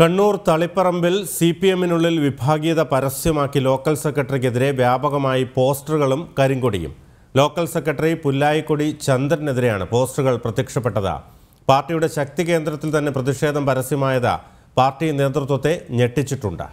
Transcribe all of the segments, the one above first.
കണ്ണൂർ തളിപ്പറമ്പിൽ C P എമ്മിനുള്ളിൽ വിഭാഗീയത പരസ്യമാക്കി ലോക്കൽ സെക്രട്ടറിക്കെതിരെ വ്യാപകമായി പോസ്റ്ററുകളും കരിങ്കൊടിയും ലോക്കൽ സെക്രട്ടറി പുല്ലായിക്കൊടി ചന്ദ്രനെതിരെയാണ് പോസ്റ്ററുകൾ പ്രത്യക്ഷപ്പെട്ടത് പാർട്ടിയുടെ ശക്തി കേന്ദ്രത്തിൽ തന്നെ പ്രതിഷേധം പരസ്യമായത് പാർട്ടി നേതൃത്വത്തെ ഞെട്ടിച്ചിട്ടുണ്ട്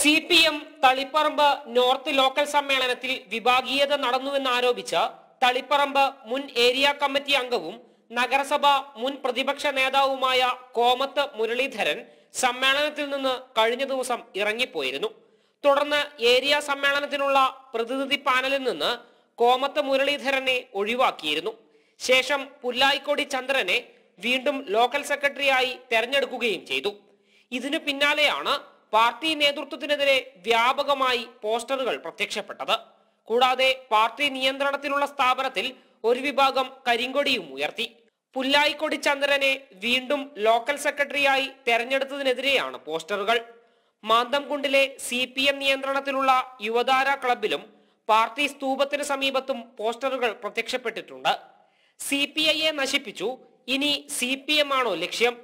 C P M Taliparamba north local സമ്മേളനത്തിൽ വിഭാഗീയത നടന്നുവെന്നാരോപിച്ച് തളിപ്പറമ്പ് മുൻ ഏരിയ കമ്മിറ്റി അംഗവും നഗരസഭ മുൻ പ്രതിപക്ഷ നേതാവുമായ കോമത്ത് മുരളീധരൻ സമ്മേളനത്തിൽ നിന്ന് കഴിഞ്ഞ ദിവസം ഇറങ്ങിപ്പോയിരുന്നു തുടർന്ന് ഏരിയ സമ്മേളനത്തിനുള്ള പ്രതിനിധി പാനലിൽ നിന്ന് കോമത്ത് മുരളീധരനെ ഒഴിവാക്കിയിരുന്നു ശേഷം പുല്ലായിക്കോടി ചന്ദ്രനെ വീണ്ടും ലോക്കൽ സെക്രട്ടറിയായി തെരഞ്ഞെടുക്കുകയും ചെയ്തു ഇതിനു പിന്നാലെയാണ് പാർട്ടി നേതൃത്വത്തിനെതിരെ വ്യാപകമായി പോസ്റ്ററുകൾ പ്രത്യക്ഷപ്പെട്ടത് കൂടാതെ പാർട്ടി നിയന്ത്രണത്തിലുള്ള സ്ഥാപനത്തിൽ ഒരു വിഭാഗം കരിങ്കൊടിയും ഉയർത്തി പുല്ലായിക്കൊടി ചന്ദ്രനെ വീണ്ടും ലോക്കൽ സെക്രട്ടറിയായി തെരഞ്ഞെടുത്തതിനെതിരെയാണ് പോസ്റ്ററുകൾ മാന്തംകുണ്ടിലെ സി പി എം നിയന്ത്രണത്തിലുള്ള യുവതാര ക്ലബിലും പാർട്ടി സ്തൂപത്തിന് സമീപത്തും പോസ്റ്ററുകൾ പ്രത്യക്ഷപ്പെട്ടിട്ടുണ്ട് സി പി ഐയെ നശിപ്പിച്ചു ഇനി സി പി എം ആണോ ലക്ഷ്യം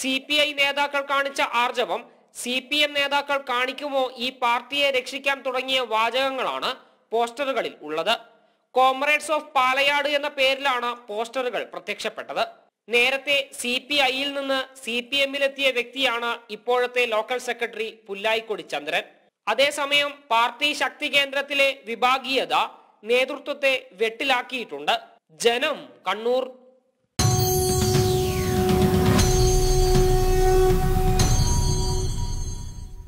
സി പി ഐ നേതാക്കൾ കാണിച്ച ആർജവം സി പി എം നേതാക്കൾ കാണിക്കുമോ ഈ പാർട്ടിയെ രക്ഷിക്കാൻ തുടങ്ങിയ വാചകങ്ങളാണ് പോസ്റ്ററുകളിൽ ഉള്ളത് കോമ്രേഡ്സ് ഓഫ് പാലയാട് എന്ന പേരിലാണ് പോസ്റ്ററുകൾ പ്രത്യക്ഷപ്പെട്ടത് നേരത്തെ സി പി ഐയിൽ നിന്ന് സി പി എമ്മിലെത്തിയ വ്യക്തിയാണ് ഇപ്പോഴത്തെ ലോക്കൽ സെക്രട്ടറി പുല്ലായിക്കൊടി ചന്ദ്രൻ അതേസമയം പാർട്ടി ശക്തി കേന്ദ്രത്തിലെ വിഭാഗീയത നേതൃത്വത്തെ വെട്ടിലാക്കിയിട്ടുണ്ട് ജനം കണ്ണൂർ